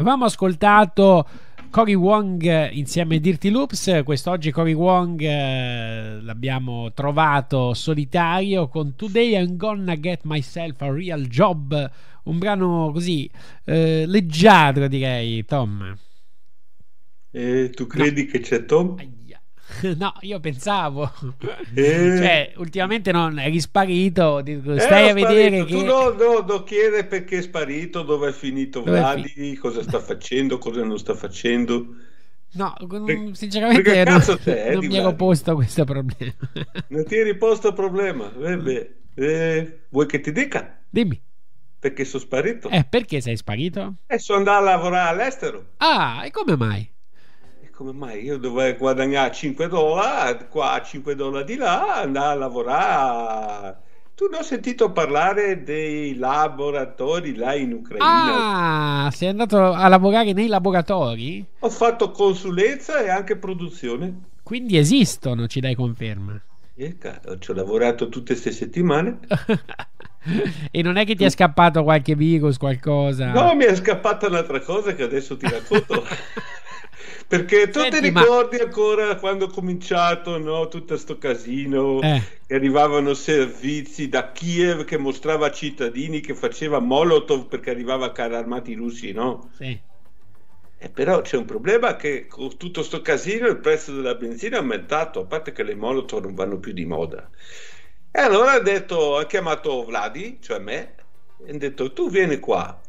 Avevamo ascoltato Cory Wong eh, insieme a Dirty Loops, quest'oggi Cory Wong eh, l'abbiamo trovato solitario con Today I'm Gonna Get Myself a Real Job, un brano così eh, leggiadro direi, Tom. E tu credi no. che c'è Tom? No, io pensavo, eh, cioè, ultimamente non è risparito. Dico, eh, stai a vedere che... tu no, no, no, chiede perché è sparito, dove è finito dove Vladi, è fin... cosa sta facendo, cosa non sta facendo. No, sinceramente non, te, non eh, mi ero posto questo problema. Non ti eri posto il problema. Eh, beh, eh, vuoi che ti dica? Dimmi. Perché sono sparito. Eh, perché sei sparito? E eh, sono andato a lavorare all'estero. Ah, e come mai? come mai io dovrei guadagnare 5 dollari qua, 5 dollari di là, andare a lavorare. Tu non hai sentito parlare dei laboratori là in Ucraina? Ah, sei andato a lavorare nei laboratori? Ho fatto consulenza e anche produzione. Quindi esistono, ci dai conferma? Eh, caro, ci ho lavorato tutte queste settimane. e non è che ti è scappato qualche virus, qualcosa? No, mi è scappata un'altra cosa che adesso ti racconto. Perché tu Senti, ti ricordi ma... ancora quando ho cominciato no, tutto questo casino? Eh. arrivavano servizi da Kiev che mostrava cittadini che faceva Molotov perché arrivava carri armati russi, no? Sì. Eh, però c'è un problema che con tutto questo casino il prezzo della benzina è aumentato, a parte che le Molotov non vanno più di moda. E allora ha detto, ha chiamato Vladi, cioè me, e ha detto tu vieni qua.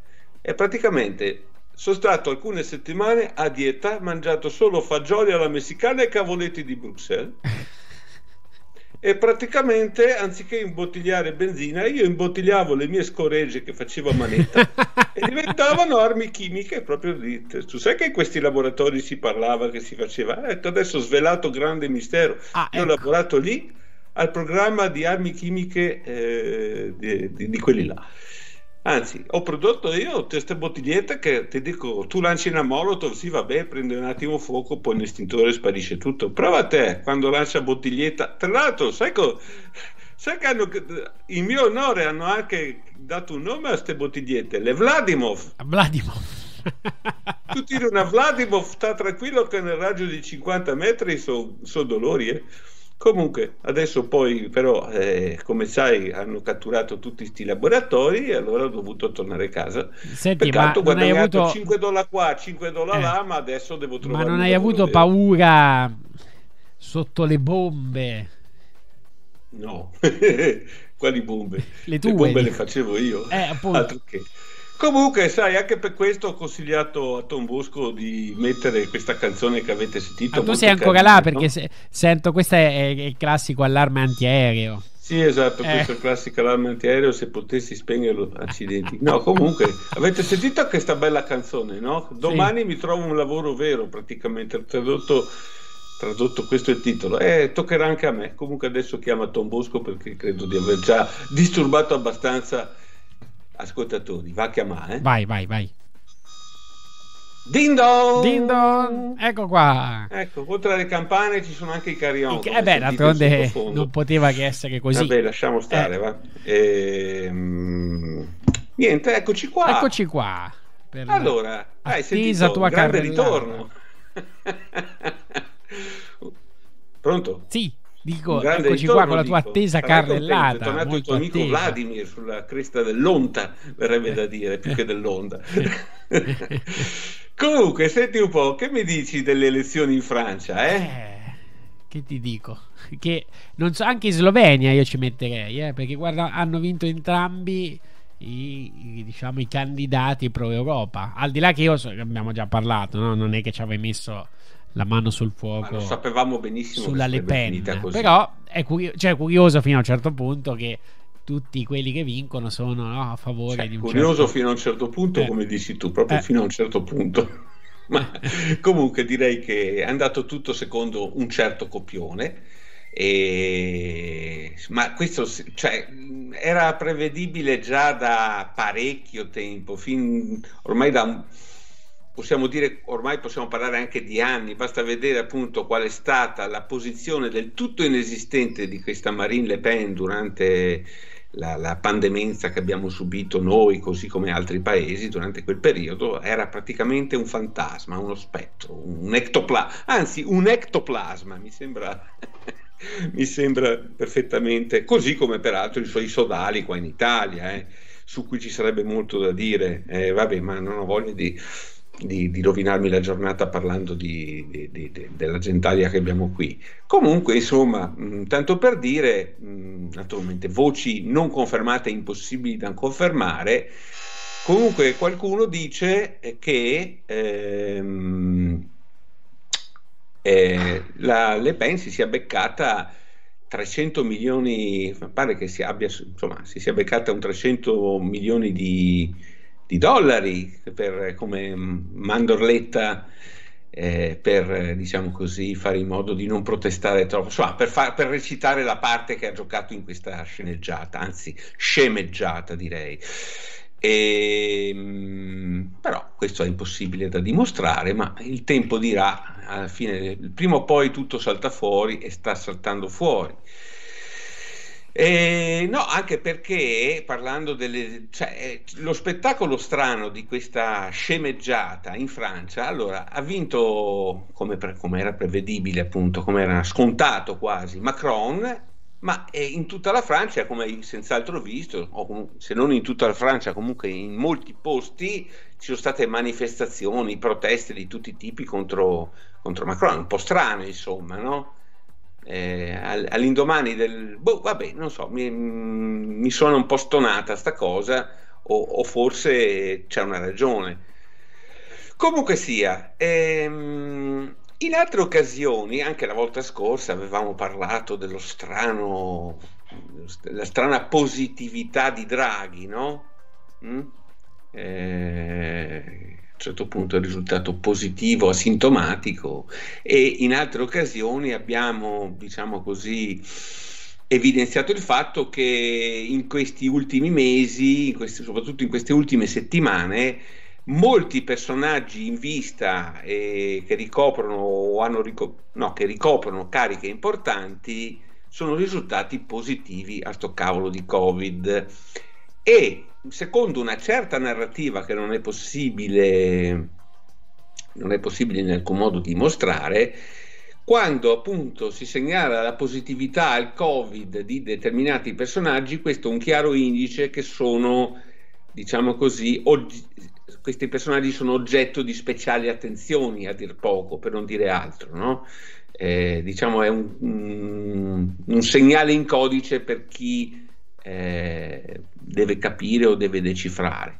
E praticamente sono stato alcune settimane a dieta, mangiato solo fagioli alla messicana e cavoletti di Bruxelles. e praticamente anziché imbottigliare benzina io imbottigliavo le mie scoregge che facevo a manetta e diventavano armi chimiche proprio lì tu sai che in questi laboratori si parlava che si faceva eh, adesso ho svelato grande mistero ah, io ecco. ho lavorato lì al programma di armi chimiche eh, di, di, di quelli là Anzi, ho prodotto io queste bottigliette che ti dico, tu lanci una molotov, sì vabbè, prende un attimo fuoco, poi l'estintore sparisce tutto. Prova te quando lancia bottiglietta. Tra l'altro, sai, co- sai che hanno, in mio onore hanno anche dato un nome a queste bottigliette, le Vladimov. Vladimov. tu tiri una Vladimov, sta tranquillo che nel raggio di 50 metri sono so dolori. Eh. Comunque, adesso poi però, eh, come sai, hanno catturato tutti questi laboratori e allora ho dovuto tornare a casa. Senti, Peccato, ma guadagnato avuto... 5 dollari qua, 5 dollari eh. là, ma adesso devo trovare... Ma non hai avuto vero. paura sotto le bombe? No, quali bombe? Le, tue, le bombe le facevo io. Eh, appunto. Altro che Comunque, sai, anche per questo ho consigliato a Tom Bosco di mettere questa canzone che avete sentito. Ma ah, tu sei ancora carino, là perché se, sento, questo è, è, il classico allarme antiaereo. Sì, esatto, eh. questo è il classico allarme antiaereo, se potessi spegnerlo, accidenti. No, comunque, avete sentito questa bella canzone, no? Domani sì. mi trovo un lavoro vero, praticamente, tradotto tradotto questo è il titolo eh, toccherà anche a me comunque adesso chiama Tom Bosco perché credo di aver già disturbato abbastanza ascoltatori, va a chiamare. Vai, vai, vai. Din don! Ecco qua! Ecco, oltre alle campane ci sono anche i carionchi. Eh beh, d'altronde non poteva che essere così. Vabbè, lasciamo eh. stare, eh. va. Ehm, niente, eccoci qua. Eccoci qua. Per allora, hai sentito tua grande carrellata. ritorno. Pronto? Sì. Dico, eccoci qua con la tua dico, attesa carrellata. è tornato il tuo amico Vladimir sulla cresta dell'onta, verrebbe eh. da dire, più che dell'onda. Comunque, senti un po', che mi dici delle elezioni in Francia, eh? eh che ti dico? Che non so, anche in Slovenia io ci metterei, eh, perché guarda, hanno vinto entrambi i, i, diciamo, i candidati pro Europa. Al di là che io so, abbiamo già parlato, no? non è che ci avevi messo la mano sul fuoco. Ma lo sapevamo benissimo. Sulla Le Pen. Però è, curio- cioè, curioso fino a un certo punto che tutti quelli che vincono sono no, a favore cioè, di un curioso certo... fino a un certo punto, eh. come dici tu, proprio eh. fino a un certo punto. Ma comunque direi che è andato tutto secondo un certo copione. E... Ma questo cioè, era prevedibile già da parecchio tempo, fin ormai da un possiamo dire, ormai possiamo parlare anche di anni, basta vedere appunto qual è stata la posizione del tutto inesistente di questa Marine Le Pen durante la, la pandemenza che abbiamo subito noi, così come altri paesi, durante quel periodo era praticamente un fantasma, uno spettro, un ectoplasma, anzi un ectoplasma, mi sembra, mi sembra perfettamente, così come peraltro i suoi sodali qua in Italia, eh, su cui ci sarebbe molto da dire, eh, vabbè, ma non ho voglia di di, di rovinarmi la giornata parlando di, di, della gentaglia che abbiamo qui. Comunque, insomma, mh, tanto per dire, mh, naturalmente, voci non confermate impossibili da confermare. Comunque qualcuno dice che ehm, eh, la Le Pen si sia beccata 300 milioni, pare che si abbia, insomma, si sia beccata un 300 milioni di, di dollari per, come mandorletta eh, per diciamo così, fare in modo di non protestare troppo, Insomma, per, far, per, recitare la parte che ha giocato in questa sceneggiata, anzi scemeggiata direi. E, ehm, però questo è impossibile da dimostrare, ma il tempo dirà, alla fine, prima o poi tutto salta fuori e sta saltando fuori. Eh, no, anche perché parlando delle, cioè, eh, lo spettacolo strano di questa scemeggiata in Francia, allora ha vinto come, pre, come era prevedibile, appunto, come era scontato quasi Macron, ma eh, in tutta la Francia, come hai senz'altro visto, o com- se non in tutta la Francia, comunque in molti posti ci sono state manifestazioni, proteste di tutti i tipi contro, contro Macron, un po' strano, insomma, no? eh, all'indomani del... Boh, vabbè, non so, mi, mi sono un po' stonata sta cosa o, o forse c'è una ragione. Comunque sia, ehm, in altre occasioni, anche la volta scorsa avevamo parlato dello strano, la strana positività di Draghi, no? Mm? Eh, a certo punto è risultato positivo, asintomatico e in altre occasioni abbiamo, diciamo così, evidenziato il fatto che in questi ultimi mesi, in questi, soprattutto in queste ultime settimane, molti personaggi in vista eh, che, ricoprono, o hanno ricop- no, che ricoprono cariche importanti sono risultati positivi a sto cavolo di Covid e secondo una certa narrativa che non è possibile, non è possibile in alcun modo dimostrare, quando appunto si segnala la positività al Covid di determinati personaggi, questo è un chiaro indice che sono, diciamo così, oggi, questi personaggi sono oggetto di speciali attenzioni, a dir poco, per non dire altro, no? eh, diciamo è un, un, un segnale in codice per chi eh, deve capire o deve decifrare.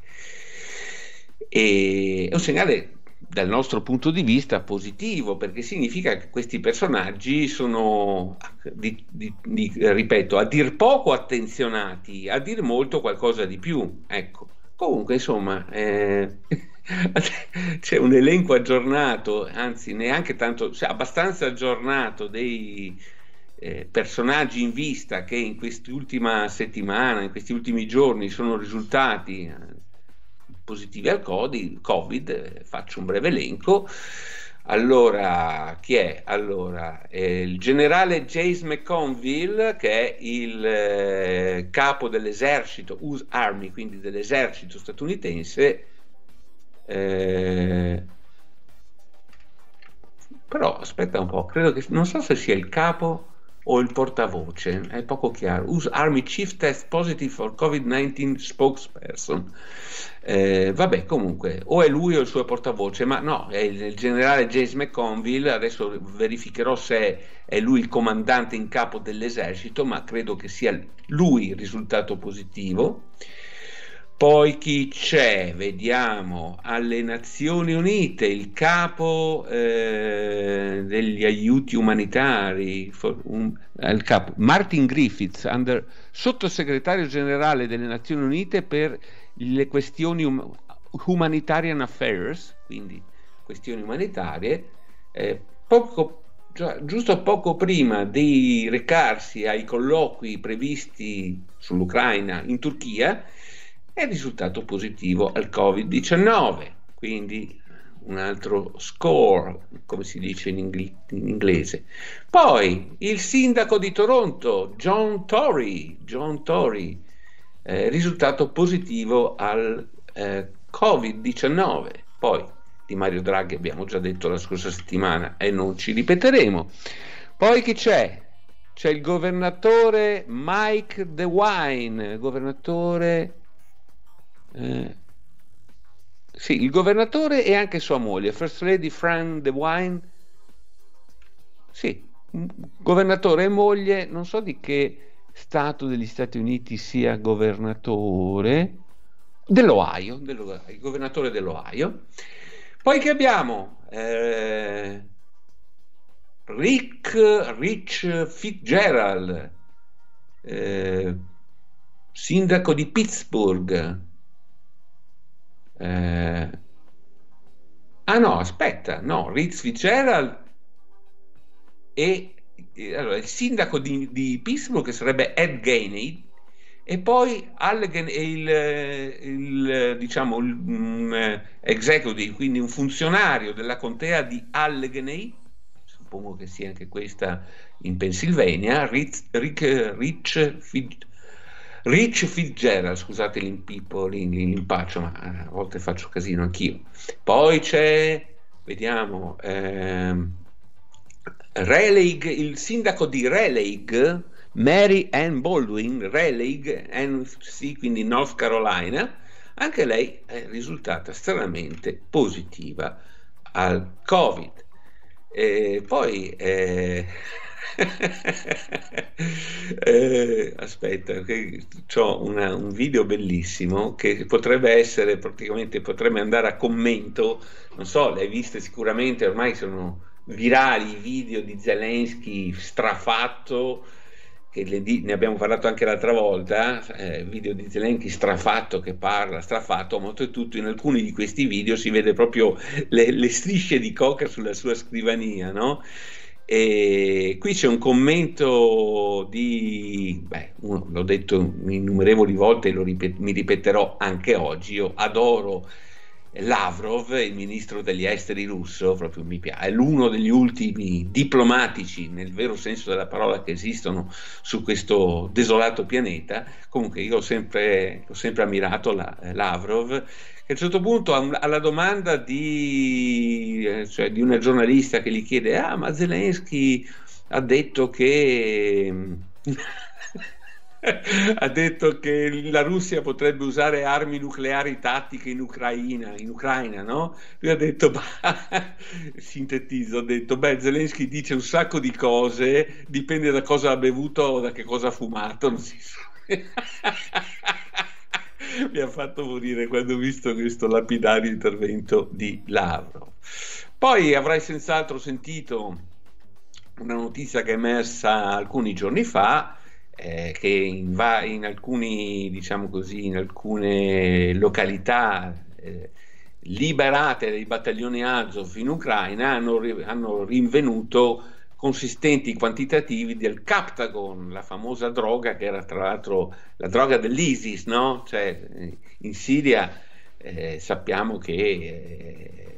E è un segnale dal nostro punto di vista positivo perché significa che questi personaggi sono, di, di, di, ripeto, a dir poco attenzionati, a dir molto qualcosa di più. Ecco. Comunque, insomma, eh, c'è un elenco aggiornato, anzi neanche tanto, cioè abbastanza aggiornato dei, eh, personaggi in vista che in quest'ultima settimana, in questi ultimi giorni sono risultati eh, positivi al Covid, eh, faccio un breve elenco. Allora, chi è? Allora, eh, il generale James McConville, che è il eh, capo dell'esercito, US Army, quindi dell'esercito statunitense, eh, però aspetta un po', credo che non so se sia il capo o il portavoce, è poco chiaro. US Army Chief Test Positive for COVID-19 Spokesperson. Eh, vabbè, comunque, o è lui o il suo portavoce, ma no, è il generale James McConville, adesso verificherò se è lui il comandante in capo dell'esercito, ma credo che sia lui il risultato positivo. Poi chi c'è? Vediamo alle Nazioni Unite il capo eh, degli aiuti umanitari, un, eh, capo, Martin Griffiths, under, sottosegretario generale delle Nazioni Unite per le questioni um, humanitarian affairs, quindi questioni umanitarie, eh, poco, giusto poco prima di recarsi ai colloqui previsti sull'Ucraina in Turchia, è risultato positivo al Covid-19, quindi un altro score, come si dice in, ingl- in, inglese. Poi il sindaco di Toronto, John Tory, John Tory eh, risultato positivo al eh, Covid-19. Poi di Mario Draghi abbiamo già detto la scorsa settimana e non ci ripeteremo. Poi chi c'è? C'è il governatore Mike DeWine, governatore eh, sì, il governatore e anche sua moglie, First Lady Fran DeWine. Sì, governatore e moglie, non so di che stato degli Stati Uniti sia governatore dell'Ohio, dell'Ohio il governatore dell'Ohio. Poi che abbiamo eh, Rick Rich Fitzgerald, eh, sindaco di Pittsburgh eh, ah no, aspetta, no, Ritz Fitzgerald e allora, il sindaco di, di Pittsburgh che sarebbe Ed Gainey e poi Allegan è il, il, diciamo il, um, executive, quindi un funzionario della contea di Allegheny, suppongo che sia anche questa in Pennsylvania, Rich, Rich, Rich Rich Fitzgerald, scusate l'impipo, l'impaccio, ma eh, a volte faccio casino anch'io. Poi c'è, vediamo, ehm, Raleigh, il sindaco di Raleigh, Mary Ann Baldwin, Raleigh, NC, quindi North Carolina, anche lei è risultata stranamente positiva al Covid. E poi... Eh, eh, aspetta, ho una, un video bellissimo che potrebbe essere praticamente, potrebbe andare a commento, non so, le hai viste sicuramente, ormai sono virali i video di Zelensky strafatto, che di- ne abbiamo parlato anche l'altra volta, eh, video di Zelensky strafatto che parla, strafatto, ma oltretutto in alcuni di questi video si vede proprio le, le strisce di coca sulla sua scrivania, no? E qui c'è un commento di, beh, uno, l'ho detto innumerevoli volte e ripet- mi ripeterò anche oggi, io adoro Lavrov, il ministro degli esteri russo, proprio mi piace, è l'uno degli ultimi diplomatici nel vero senso della parola che esistono su questo desolato pianeta. Comunque io ho sempre, ho sempre ammirato la, eh, Lavrov, che a un certo punto alla domanda di, eh, cioè, di una giornalista che gli chiede, ah ma Zelensky ha detto che ha detto che la Russia potrebbe usare armi nucleari tattiche in Ucraina, in Ucraina no? Lui ha detto, bah, sintetizzo, ha detto, beh, Zelensky dice un sacco di cose, dipende da cosa ha bevuto o da che cosa ha fumato, non si sa. Mi ha fatto morire quando ho visto questo lapidario intervento di Lavrov. Poi avrai senz'altro sentito una notizia che è emersa alcuni giorni fa, eh, che in, va- in, alcuni, diciamo così, in alcune località eh, liberate dai battaglioni Azov in Ucraina hanno, ri- hanno rinvenuto consistenti quantitativi del Captagon, la famosa droga che era tra l'altro la droga dell'ISIS, no? Cioè, eh, in Siria eh, sappiamo che eh,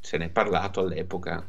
se ne è parlato all'epoca,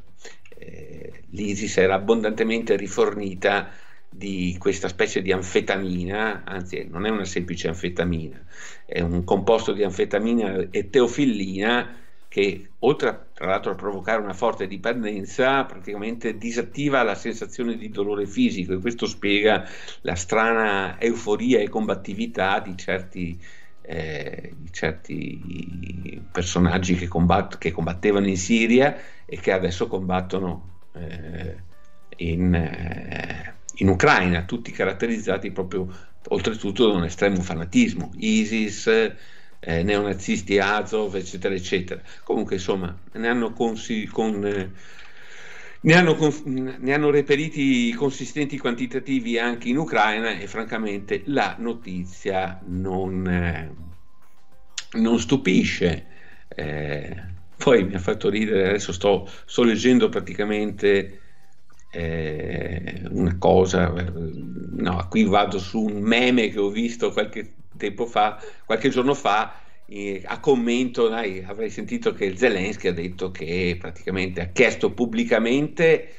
eh, l'ISIS era abbondantemente rifornita di questa specie di anfetamina, anzi non è una semplice anfetamina, è un composto di anfetamina e teofillina che oltre a, tra l'altro a provocare una forte dipendenza, praticamente disattiva la sensazione di dolore fisico e questo spiega la strana euforia e combattività di certi, eh, di certi personaggi che, combatt- che, combattevano in Siria e che adesso combattono eh, in... Eh, in Ucraina, tutti caratterizzati proprio oltretutto da un estremo fanatismo, ISIS, eh, neonazisti Azov, eccetera, eccetera. Comunque, insomma, ne hanno, consi- con, eh, ne hanno, con, ne hanno reperiti consistenti quantitativi anche in Ucraina e francamente la notizia non, eh, non stupisce. Eh, poi mi ha fatto ridere, adesso sto, sto leggendo praticamente eh, una cosa, eh, no, qui vado su un meme che ho visto qualche tempo fa, qualche giorno fa, eh, a commento dai, avrei sentito che Zelensky ha detto che praticamente ha chiesto pubblicamente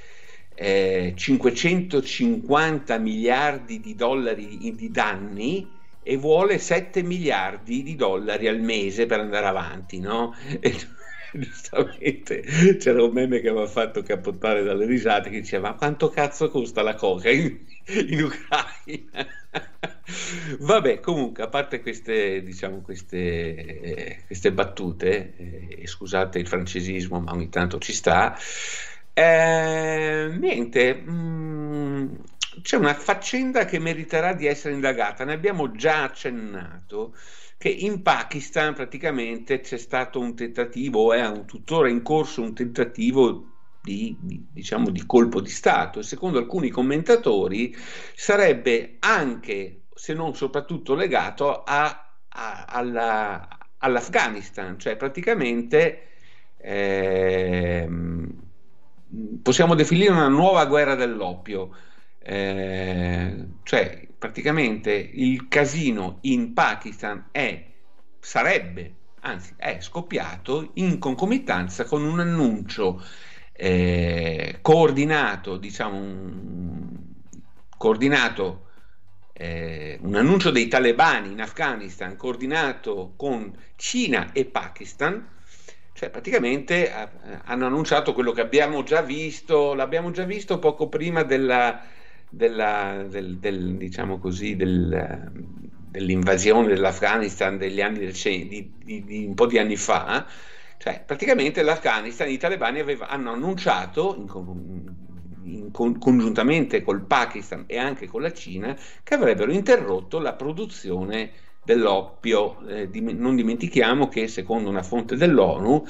eh, 550 miliardi di dollari di danni e vuole 7 miliardi di dollari al mese per andare avanti, no? E, giustamente c'era un meme che mi ha fatto capottare dalle risate che diceva ma quanto cazzo costa la coca in, in Ucraina vabbè comunque a parte queste diciamo queste, eh, queste battute eh, scusate il francesismo ma ogni tanto ci sta eh, niente mh, mm, c'è una faccenda che meriterà di essere indagata ne abbiamo già accennato che in Pakistan praticamente c'è stato un tentativo, è tuttora in corso un tentativo di, diciamo, di colpo di Stato. Secondo alcuni commentatori sarebbe anche, se non soprattutto, legato a, a, alla, all'Afghanistan, cioè praticamente eh, possiamo definire una nuova guerra dell'oppio. Eh, cioè praticamente il casino in Pakistan è, sarebbe, anzi è scoppiato in concomitanza con un annuncio eh, coordinato, diciamo, un, coordinato eh, un annuncio dei talebani in Afghanistan coordinato con Cina e Pakistan, cioè praticamente eh, hanno annunciato quello che abbiamo già visto, l'abbiamo già visto poco prima della, della, del, del, diciamo così, del, dell'invasione dell'Afghanistan degli anni del, di, di, di un po' di anni fa, cioè praticamente l'Afghanistan, i talebani aveva, hanno annunciato in, in, con, congiuntamente col Pakistan e anche con la Cina che avrebbero interrotto la produzione dell'oppio. Eh, di, non dimentichiamo che secondo una fonte dell'ONU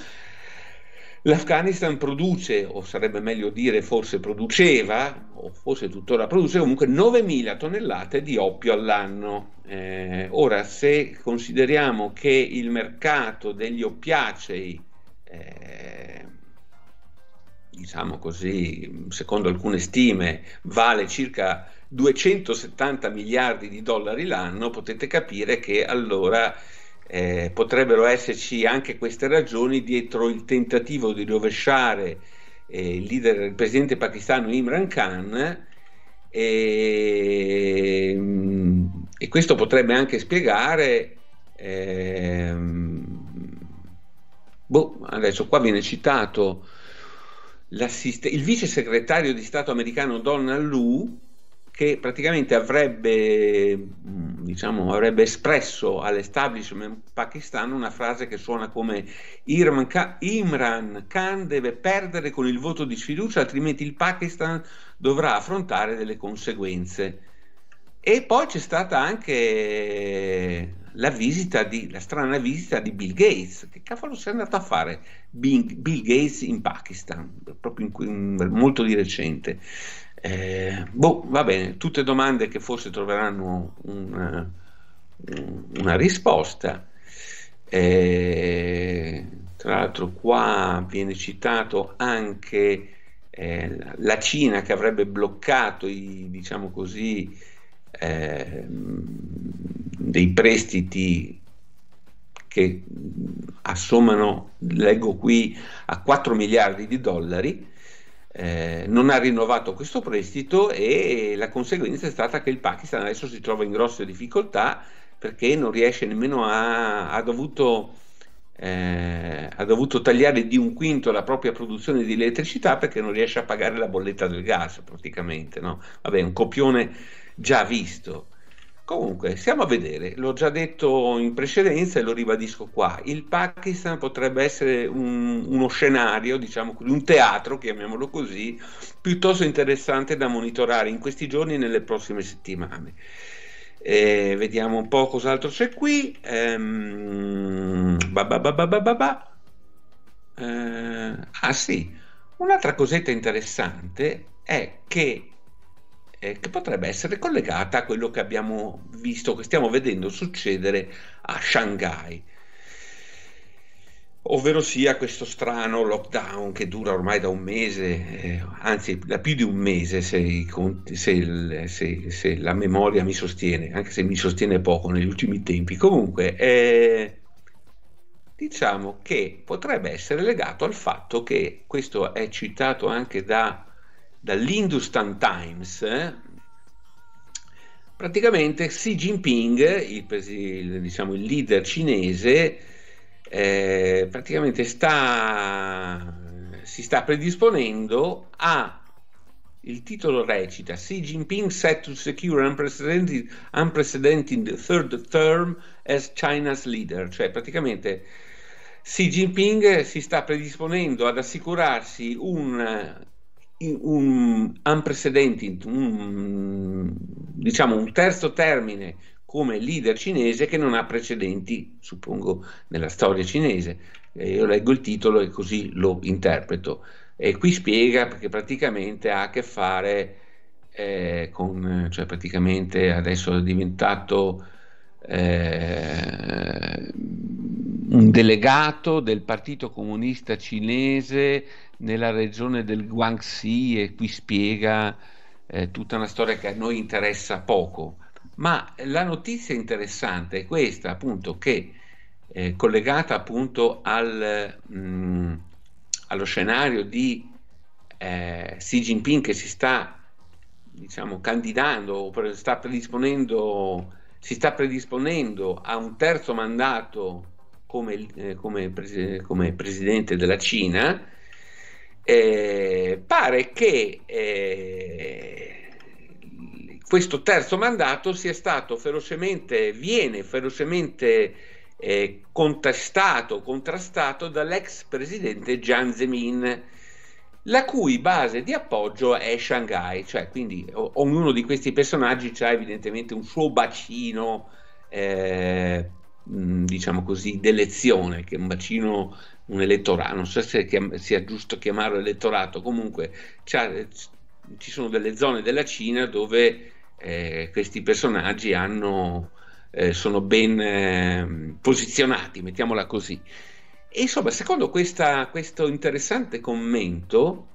L'Afghanistan produce, o sarebbe meglio dire forse produceva, o forse tuttora produce comunque 9.000 tonnellate di oppio all'anno. Eh, ora, se consideriamo che il mercato degli oppiacei, eh, diciamo così, secondo alcune stime, vale circa 270 miliardi di dollari l'anno, potete capire che allora eh, potrebbero esserci anche queste ragioni dietro il tentativo di rovesciare eh, il, leader, il presidente pakistano Imran Khan e, mm, e questo potrebbe anche spiegare eh, boh, adesso qua viene citato il vice segretario di Stato americano Donald Lu che praticamente avrebbe, mm, diciamo, avrebbe espresso all'establishment pakistano una frase che suona come Imran Khan deve perdere con il voto di sfiducia altrimenti il Pakistan dovrà affrontare delle conseguenze. E poi c'è stata anche la, visita di, la strana visita di Bill Gates. Che cavolo si è andato a fare Bill, Gates in Pakistan, proprio in, in, molto di recente. Eh, boh, va bene, tutte domande che forse troveranno una, eh, una risposta. Eh, tra l'altro qua viene citato anche eh, la Cina che avrebbe bloccato i, diciamo così, eh, dei prestiti che assommano, leggo qui, a 4 miliardi di dollari eh, non ha rinnovato questo prestito e la conseguenza è stata che il Pakistan adesso si trova in grosse difficoltà perché non riesce nemmeno a... ha dovuto... Eh, ha dovuto tagliare di un quinto la propria produzione di elettricità perché non riesce a pagare la bolletta del gas praticamente. No? Vabbè, un copione già visto. Comunque, siamo a vedere, l'ho già detto in precedenza e lo ribadisco qua, il Pakistan potrebbe essere un, uno scenario, diciamo, così, un teatro, chiamiamolo così, piuttosto interessante da monitorare in questi giorni e nelle prossime settimane. Eh, vediamo un po' cos'altro c'è qui. Ehm, bah bah bah eh, ah sì, un'altra cosetta interessante è che eh, che potrebbe essere collegata a quello che abbiamo visto, che stiamo vedendo succedere a Shanghai ovvero sia questo strano lockdown che dura ormai da un mese, eh, anzi da più di un mese se, se, se, se, la memoria mi sostiene, anche se mi sostiene poco negli ultimi tempi. Comunque, eh, diciamo che potrebbe essere legato al fatto che, questo è citato anche da dall'Industan Times, eh, praticamente Xi Jinping, il, il, diciamo, il leader cinese, eh, praticamente sta, si sta predisponendo a il titolo recita Xi Jinping set to secure unprecedented, unprecedented third term as China's leader, cioè praticamente Xi Jinping si sta predisponendo ad assicurarsi un un unprecedented, un, diciamo un terzo termine come leader cinese che non ha precedenti, suppongo, nella storia cinese. io leggo il titolo e così lo interpreto. E qui spiega perché praticamente ha a che fare eh, con, cioè praticamente adesso è diventato eh, un delegato del Partito Comunista Cinese nella regione del Guangxi e qui spiega eh, tutta una storia che a noi interessa poco. Ma la notizia interessante è questa, appunto, che eh, collegata appunto al, mh, mm, allo scenario di eh, Xi Jinping che si sta diciamo, candidando o pre- sta predisponendo si sta predisponendo a un terzo mandato come, eh, come, pres- come presidente della Cina, eh, pare che eh, questo terzo mandato sia stato ferocemente, viene ferocemente eh, contestato, contrastato dall'ex presidente Jiang Zemin la cui base di appoggio è Shanghai, cioè quindi o- ognuno di questi personaggi ha evidentemente un suo bacino, eh, mm, diciamo così, d'elezione, che è un bacino, un elettorato, non so se chiam- sia giusto chiamarlo elettorato, comunque ci sono delle zone della Cina dove eh, questi personaggi hanno, eh, sono ben eh, posizionati, mettiamola così. E insomma, secondo questa, questo interessante commento,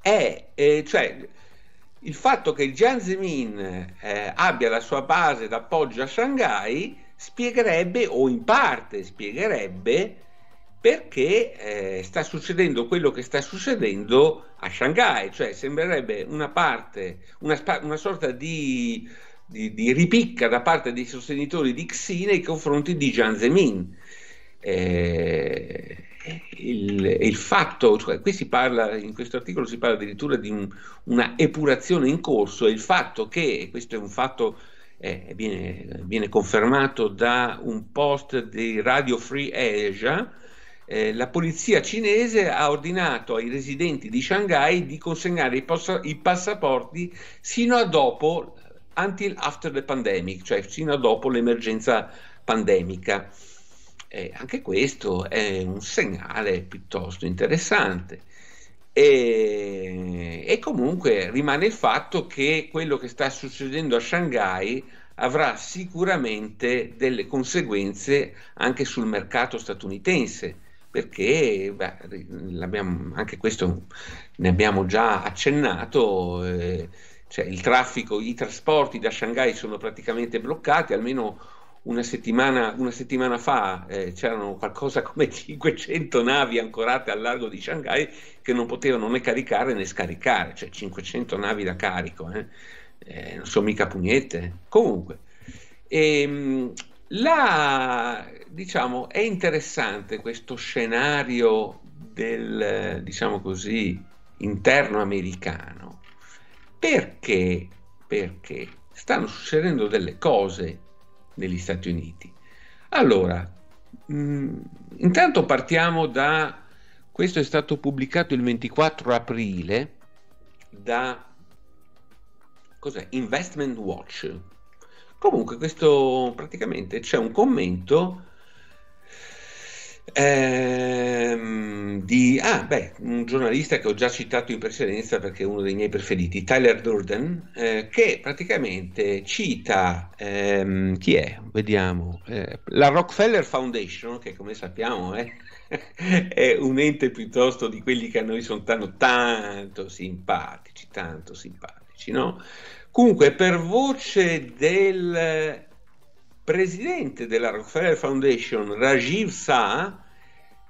è eh, cioè, il fatto che Jiang Zemin eh, abbia la sua base d'appoggio a Shanghai spiegherebbe, o in parte spiegherebbe, perché eh, sta succedendo quello che sta succedendo a Shanghai, cioè sembrerebbe una parte, una, una sorta di, di, di, ripicca da parte dei sostenitori di Xi nei confronti di Jiang Zemin eh, il, il, fatto, cioè qui si parla, in questo articolo si parla addirittura di un, una epurazione in corso, e il fatto che, e questo è un fatto eh, viene, viene, confermato da un post di Radio Free Asia, eh, la polizia cinese ha ordinato ai residenti di Shanghai di consegnare i, possa- i passaporti sino a dopo, until after the pandemic, cioè sino a dopo l'emergenza pandemica. Eh, anche questo è un segnale piuttosto interessante. E, e, comunque rimane il fatto che quello che sta succedendo a Shanghai avrà sicuramente delle conseguenze anche sul mercato statunitense, perché beh, anche questo ne abbiamo già accennato. Eh, cioè il traffico, i trasporti da Shanghai sono praticamente bloccati, almeno una settimana, una settimana fa eh, c'erano qualcosa come 500 navi ancorate al largo di Shanghai che non potevano né caricare né scaricare, cioè 500 navi da carico, eh. Eh, non sono mica pugnette. Comunque, ehm, la, diciamo, è interessante questo scenario del, diciamo così, interno americano perché, perché stanno succedendo delle cose negli Stati Uniti. Allora, mh, mm, intanto partiamo da, questo è stato pubblicato il 24 aprile da cos'è? Investment Watch. Comunque questo praticamente c'è un commento Ehm, di, ah, beh, un giornalista che ho già citato in precedenza perché è uno dei miei preferiti, Tyler Durden, eh, che praticamente cita, ehm, chi è? Vediamo, eh, la Rockefeller Foundation, che come sappiamo è, eh, è un ente piuttosto di quelli che a noi sono tanto simpatici, tanto simpatici, no? Comunque, per voce del presidente della Rockefeller Foundation, Rajiv Shah,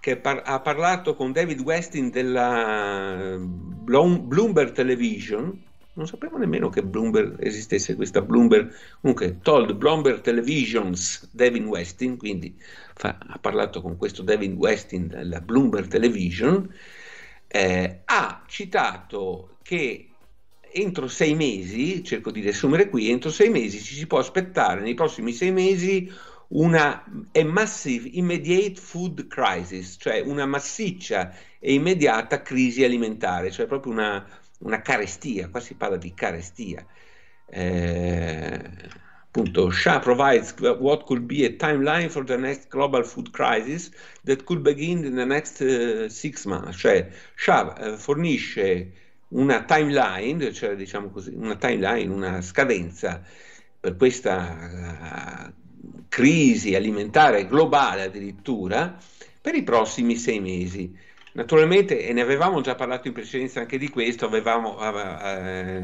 che par- ha parlato con David Westin della eh, Blom- Bloomberg Television, non sapevo nemmeno che Bloomberg esistesse questa Bloomberg, comunque told Bloomberg Televisions David Westin, quindi fa, ha parlato con questo David Westin della Bloomberg Television, eh, ha citato che entro sei mesi, cerco di riassumere qui, entro sei mesi ci si può aspettare nei prossimi sei mesi una a massive immediate food crisis, cioè una massiccia e immediata crisi alimentare, cioè proprio una, una carestia, qua si parla di carestia. Eh, appunto, Shah provides what could be a timeline for the next global food crisis that could begin in the next uh, six months, cioè Shah eh, uh, fornisce una timeline, cioè diciamo così, una timeline, una scadenza per questa uh, crisi alimentare globale addirittura per i prossimi sei mesi. Naturalmente, e ne avevamo già parlato in precedenza anche di questo, avevamo, eh,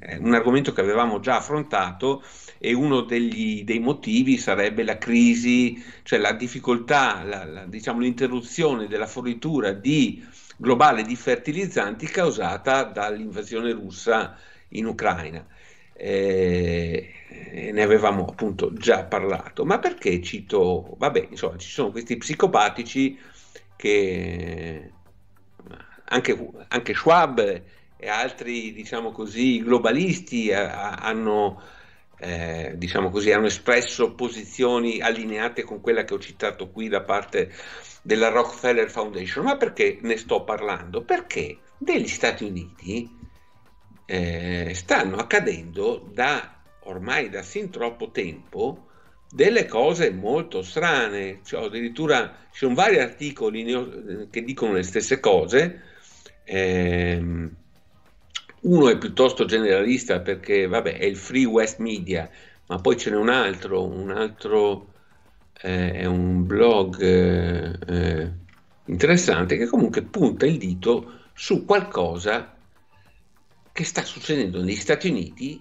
eh un argomento che avevamo già affrontato e uno degli, dei motivi sarebbe la crisi, cioè la difficoltà, la, la, diciamo, l'interruzione della fornitura di, globale di fertilizzanti causata dall'invasione russa in Ucraina eh, ne avevamo appunto già parlato, ma perché cito, vabbè, insomma, ci sono questi psicopatici che anche, anche Schwab e altri, diciamo così, globalisti a, eh, a, hanno, eh, diciamo così, hanno espresso posizioni allineate con quella che ho citato qui da parte della Rockefeller Foundation. Ma perché ne sto parlando? Perché negli Stati Uniti eh, stanno accadendo da ormai da sin troppo tempo delle cose molto strane, cioè, addirittura ci sono vari articoli eh, che dicono le stesse cose, eh, uno è piuttosto generalista perché vabbè, è il Free West Media, ma poi ce n'è un altro, un altro eh, è un blog eh, eh interessante che comunque punta il dito su qualcosa che sta succedendo negli Stati Uniti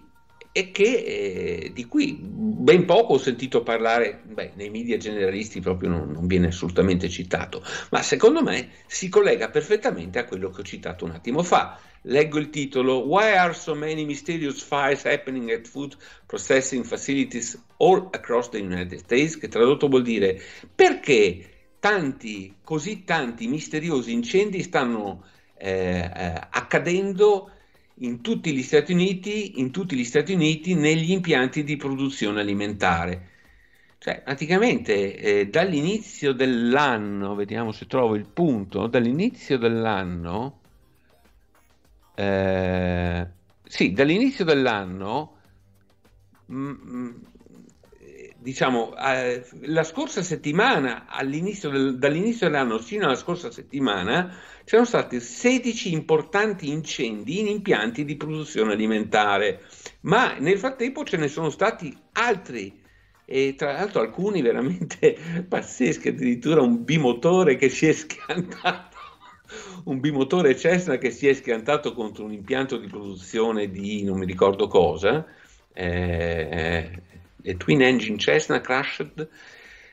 e che, eh, di cui ben poco ho sentito parlare, beh, nei media generalisti proprio non, non, viene assolutamente citato, ma secondo me si collega perfettamente a quello che ho citato un attimo fa. Leggo il titolo Why are so many mysterious fires happening at food processing facilities all across the United States? Che tradotto vuol dire perché tanti, così tanti misteriosi incendi stanno eh, eh, accadendo in tutti, gli Stati Uniti, in tutti gli Stati Uniti, negli impianti di produzione alimentare. Cioè, praticamente eh, dall'inizio dell'anno, vediamo se trovo il punto, dall'inizio dell'anno, eh, sì, dall'inizio dell'anno mm, mm, diciamo, eh, la scorsa settimana, all'inizio del, dall'inizio dell'anno fino alla scorsa settimana, c'erano stati 16 importanti incendi in impianti di produzione alimentare, ma nel frattempo ce ne sono stati altri. E tra l'altro alcuni veramente pazzeschi, addirittura un bimotore che si è schiantato, un bimotore Cessna che si è schiantato contro un impianto di produzione di non mi ricordo cosa, eh, eh Twin Engine Cessna Crashed,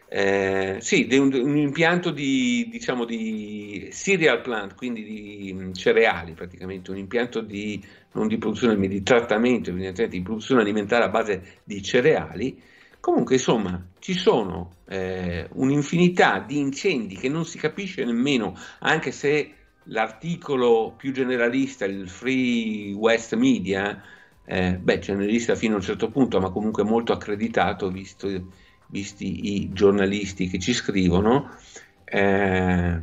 eh, sì, di un, un, impianto di, diciamo, di cereal plant, quindi di mm, cereali praticamente, un impianto di, non di produzione, ma di trattamento, evidentemente di produzione alimentare a base di cereali. Comunque, insomma, ci sono eh, un'infinità di incendi che non si capisce nemmeno, anche se l'articolo più generalista, il Free West Media, eh, beh, giornalista fino a un certo punto, ma comunque molto accreditato, visto, visti i giornalisti che ci scrivono, eh,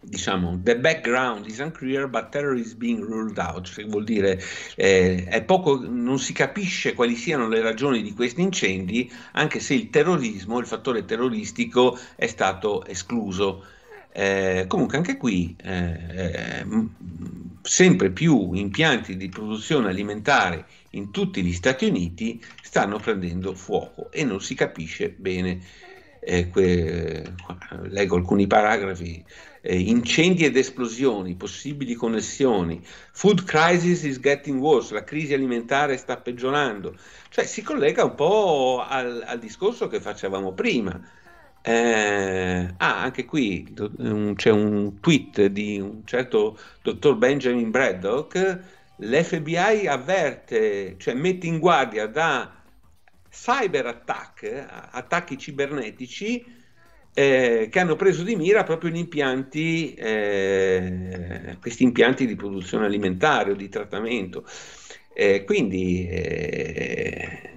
diciamo, the background is unclear, but terror is being ruled out, che vuol dire eh, poco, non si capisce quali siano le ragioni di questi incendi, anche se il terrorismo, il fattore terroristico è stato escluso. Eh, comunque anche qui eh, eh mm, sempre più impianti di produzione alimentare in tutti gli Stati Uniti stanno prendendo fuoco e non si capisce bene. Eh, que, eh, leggo alcuni paragrafi. Eh, incendi ed esplosioni, possibili connessioni. Food crisis is getting worse, la crisi alimentare sta peggiorando. Cioè si collega un po' al, al discorso che facevamo prima eh, ah, anche qui do, un, c'è un tweet di un certo dottor Benjamin Braddock. L'FBI avverte, cioè mette in guardia da cyber attack, attacchi cibernetici eh, che hanno preso di mira proprio gli impianti, eh, questi impianti di produzione alimentare o di trattamento. Eh, quindi eh,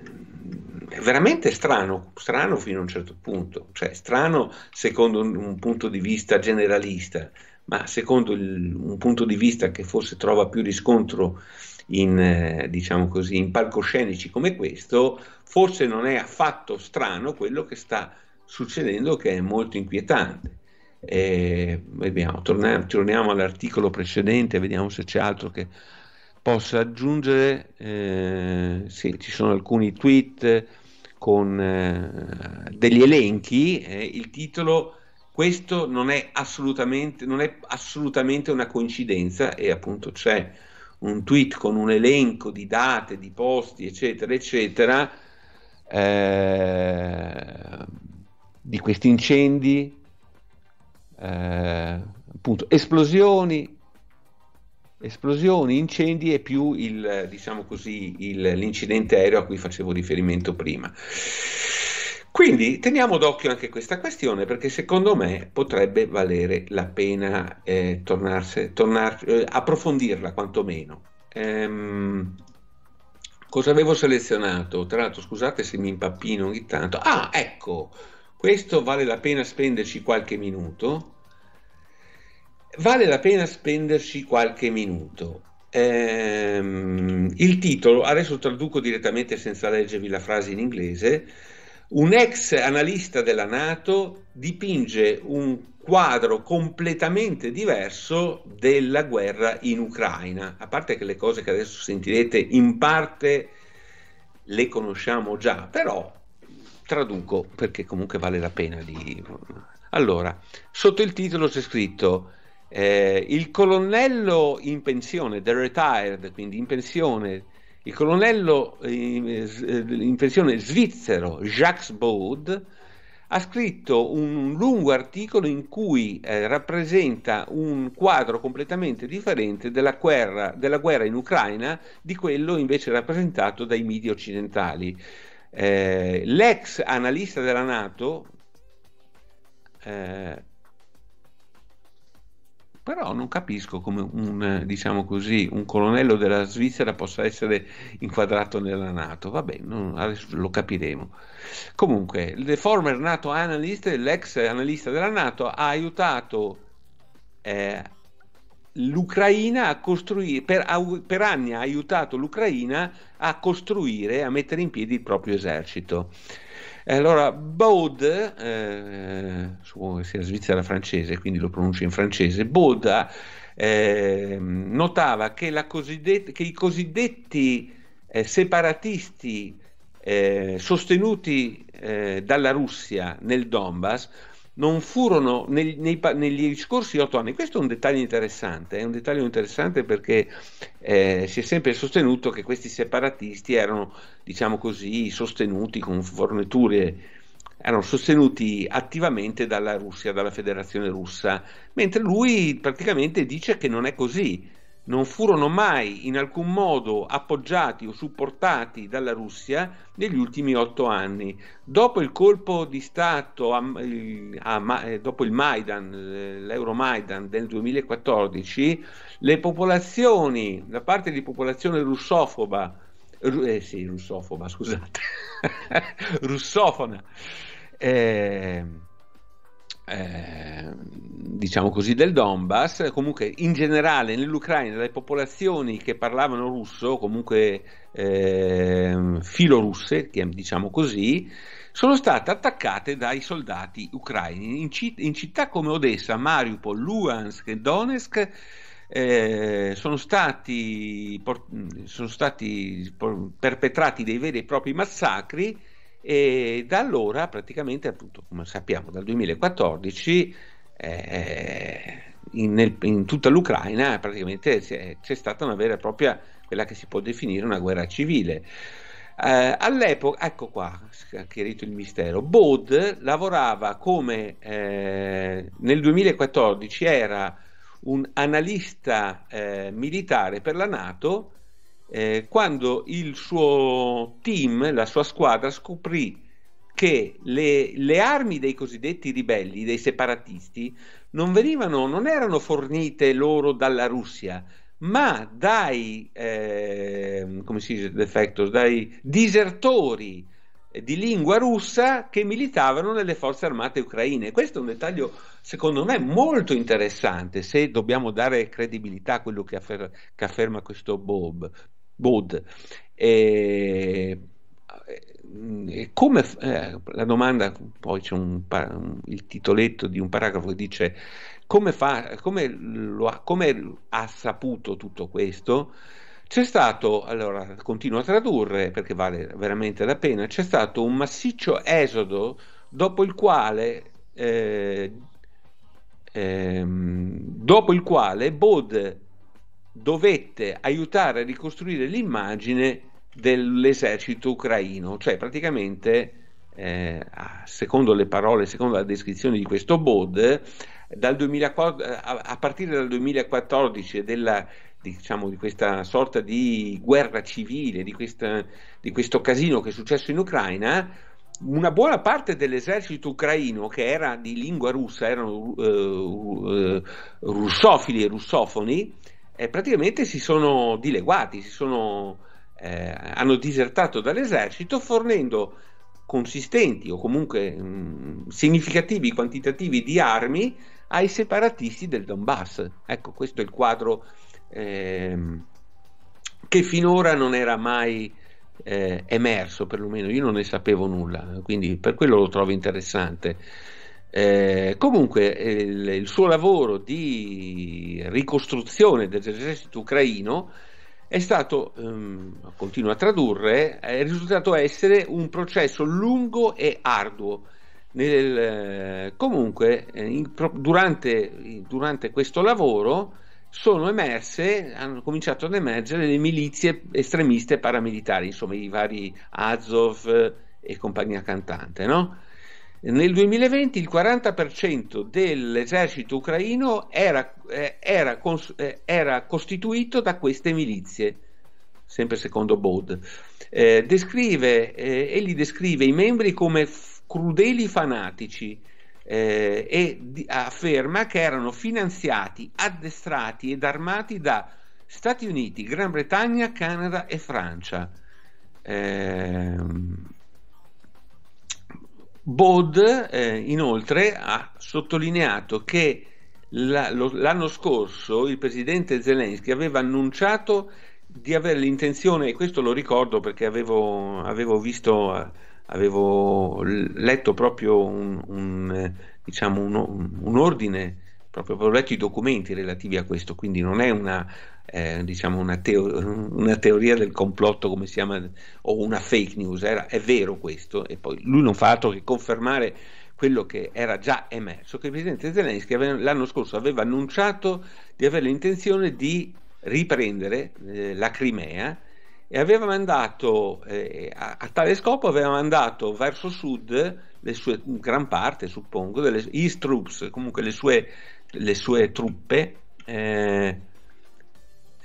è veramente strano, strano fino a un certo punto, cioè strano secondo un, un punto di vista generalista, ma secondo il, un punto di vista che forse trova più riscontro in, eh, diciamo così, in palcoscenici come questo, forse non è affatto strano quello che sta succedendo che è molto inquietante. Eh, vediamo, torniamo, torniamo all'articolo precedente, vediamo se c'è altro che possa aggiungere, eh, sì, ci sono alcuni tweet con eh, degli elenchi, eh, il titolo questo non è, non è, assolutamente, una coincidenza e appunto c'è un tweet con un elenco di date, di posti, eccetera, eccetera, eh, di questi incendi, eh, appunto esplosioni, Esplosioni, incendi e più il, diciamo così, il, l'incidente aereo a cui facevo riferimento prima. Quindi teniamo d'occhio anche questa questione perché secondo me potrebbe valere la pena eh, tornarse, tornar, eh, approfondirla quantomeno. Ehm, cosa avevo selezionato? Tra l'altro scusate se mi impappino ogni tanto. Ah, ecco, questo vale la pena spenderci qualche minuto vale la pena spenderci qualche minuto. Ehm, il titolo, adesso traduco direttamente senza leggervi la frase in inglese, un ex analista della Nato dipinge un quadro completamente diverso della guerra in Ucraina, a parte che le cose che adesso sentirete in parte le conosciamo già, però traduco perché comunque vale la pena di... Allora, sotto il titolo c'è scritto eh, il colonnello in pensione, the retired, quindi in pensione, il colonnello in, eh, eh, in pensione svizzero Jacques Baud ha scritto un lungo articolo in cui eh, rappresenta un quadro completamente differente della guerra, della guerra, in Ucraina di quello invece rappresentato dai media occidentali. Eh, l'ex analista della Nato, eh, però non capisco come un, eh, diciamo così, un colonnello della Svizzera possa essere inquadrato nella Nato. Vabbè, non, adesso lo capiremo. Comunque, il former Nato analyst, l'ex analista della Nato, ha aiutato eh, l'Ucraina a costruire, per, per anni ha aiutato l'Ucraina a costruire, a mettere in piedi il proprio esercito. E allora Baud, eh, su, sia svizzera francese, quindi lo pronuncio in francese, Baud eh, notava che, che, i cosiddetti eh, separatisti eh, sostenuti eh, dalla Russia nel Donbass non furono nei, nei, negli scorsi otto anni. Questo è un dettaglio interessante, è un dettaglio interessante perché eh, si è sempre sostenuto che questi separatisti erano, diciamo così, sostenuti con forniture, erano sostenuti attivamente dalla Russia, dalla Federazione Russa, mentre lui praticamente dice che non è così non furono mai in alcun modo appoggiati o supportati dalla Russia negli ultimi otto anni. Dopo il colpo di Stato, a, a, eh, dopo il Maidan, eh, l'Euromaidan del 2014, le popolazioni, la parte di popolazione russofoba, eh sì, russofoba, scusate, russofona, eh, eh, diciamo così, del Donbass, comunque in generale nell'Ucraina le popolazioni che parlavano russo, comunque eh, filorusse, diciamo così, sono state attaccate dai soldati ucraini in, citt- in città come Odessa, Mariupol, Luhansk e Donetsk. Eh, sono stati, por- sono stati por- perpetrati dei veri e propri massacri e da allora, praticamente, appunto, come sappiamo, dal 2014 eh, eh, in, in, tutta l'Ucraina praticamente c'è, c'è stata una vera e propria, quella che si può definire una guerra civile. Eh, all'epoca, ecco qua, chiarito il mistero, Bode lavorava come eh, nel 2014 era un analista eh, militare per la Nato eh, quando il suo team, la sua squadra, scoprì che le, le, armi dei cosiddetti ribelli, dei separatisti, non, venivano, non erano fornite loro dalla Russia, ma dai, eh, come si dice, defectos, dai disertori di lingua russa che militavano nelle forze armate ucraine. Questo è un dettaglio, secondo me, molto interessante, se dobbiamo dare credibilità a quello che, affer- che afferma questo Bob. Bode. E, e come eh, la domanda, poi c'è un, un, il titoletto di un paragrafo che dice come, fa, come, lo, come ha saputo tutto questo? C'è stato, allora continuo a tradurre perché vale veramente la pena, c'è stato un massiccio esodo dopo il quale, eh, ehm, dopo il quale Bod dovette aiutare a ricostruire l'immagine dell'esercito ucraino, cioè praticamente, eh, secondo le parole, secondo la descrizione di questo Bod, 2004, a, a, partire dal 2014 della, diciamo, di questa sorta di guerra civile, di, questa, di questo casino che è successo in Ucraina, una buona parte dell'esercito ucraino che era di lingua russa, erano eh, eh russofili e russofoni, eh, praticamente si sono dileguati, si sono, eh, hanno disertato dall'esercito fornendo consistenti o comunque mh, mm, significativi quantitativi di armi ai separatisti del Donbass. Ecco, questo è il quadro ehm, che finora non era mai eh, emerso, perlomeno io non ne sapevo nulla, quindi per quello lo trovo interessante. Eh, comunque il, il, suo lavoro di ricostruzione dell'esercito ucraino è stato, ehm, continuo a tradurre, è risultato essere un processo lungo e arduo. Nel, eh, comunque eh, in, durante, durante, questo lavoro sono emerse, hanno cominciato ad emergere le milizie estremiste paramilitari, insomma i vari Azov eh, e compagnia cantante, no? Nel 2020 il 40% dell'esercito ucraino era, eh, era, cons- eh, era, costituito da queste milizie, sempre secondo Bode. Eh, descrive, eh, egli descrive i membri come f- crudeli fanatici eh, e di- afferma che erano finanziati, addestrati ed armati da Stati Uniti, Gran Bretagna, Canada e Francia. Eh, Bod eh, inoltre ha sottolineato che la, lo, l'anno scorso il presidente Zelensky aveva annunciato di avere l'intenzione, e questo lo ricordo perché avevo, avevo visto, eh, avevo letto proprio un, un, eh, diciamo un, un ordine, proprio avevo letto i documenti relativi a questo, quindi non è una eh, diciamo una, teo- una, teoria del complotto, come si chiama, o una fake news, era, è vero questo, e poi lui non fa altro che confermare quello che era già emerso, che il presidente Zelensky ave- l'anno scorso aveva annunciato di avere l'intenzione di riprendere eh, la Crimea e aveva mandato, eh, a, a, tale scopo aveva mandato verso sud le sue, gran parte, suppongo, delle, troops, comunque le sue, le sue truppe eh,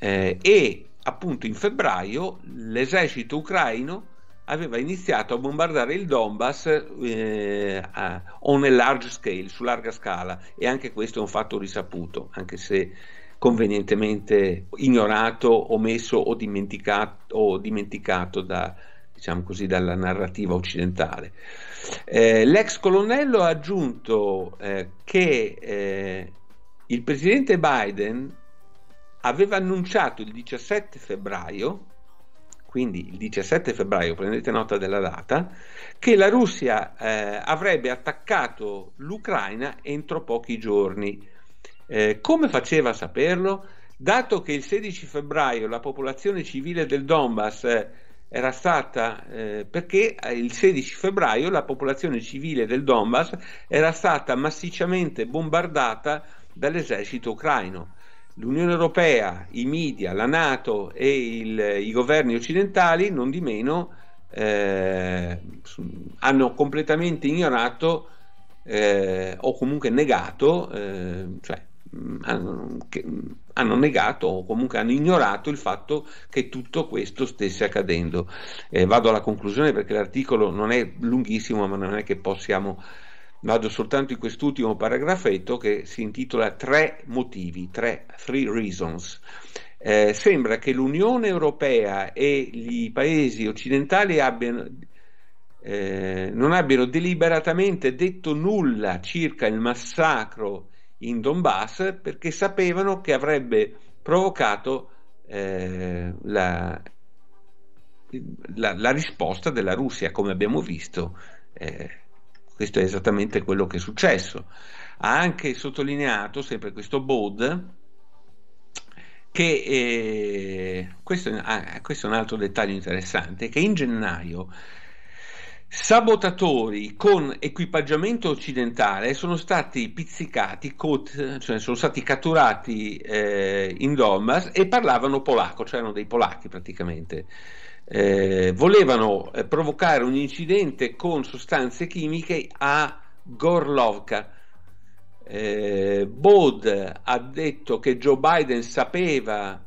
eh, e appunto in febbraio l'esercito ucraino aveva iniziato a bombardare il Donbass eh, a, on a large scale, su larga scala e anche questo è un fatto risaputo, anche se convenientemente ignorato, omesso o dimenticato, o dimenticato da, diciamo così, dalla narrativa occidentale. Eh, l'ex colonnello ha aggiunto eh, che eh, il presidente Biden aveva annunciato il 17 febbraio, quindi il 17 febbraio, prendete nota della data, che la Russia eh, avrebbe attaccato l'Ucraina entro pochi giorni. Eh, come faceva a saperlo? Dato che il 16 febbraio la popolazione civile del Donbass eh, era stata eh, perché eh, il 16 febbraio la popolazione civile del Donbass era stata massicciamente bombardata dall'esercito ucraino l'Unione Europea, i media, la Nato e il, i governi occidentali, non di meno, eh, hanno completamente ignorato eh, o comunque negato, eh, cioè, mm, hanno, che, mm, hanno, negato o comunque hanno ignorato il fatto che tutto questo stesse accadendo. Eh, vado alla conclusione perché l'articolo non è lunghissimo, ma non è che possiamo Vado soltanto in quest'ultimo paragrafetto che si intitola Tre motivi, tre, three reasons. Eh, sembra che l'Unione Europea e i paesi occidentali abbiano, eh, non abbiano deliberatamente detto nulla circa il massacro in Donbass perché sapevano che avrebbe provocato eh, la, la, la, risposta della Russia, come abbiamo visto. Eh, questo è esattamente quello che è successo. Ha anche sottolineato, sempre questo Bode, che eh, questo, ah, questo è un altro dettaglio interessante, che in gennaio sabotatori con equipaggiamento occidentale sono stati pizzicati, cot, cioè sono stati catturati eh, in Donbass e parlavano polacco, cioè erano dei polacchi praticamente eh, volevano eh, provocare un incidente con sostanze chimiche a Gorlovka. Eh, Bod ha detto che Joe Biden sapeva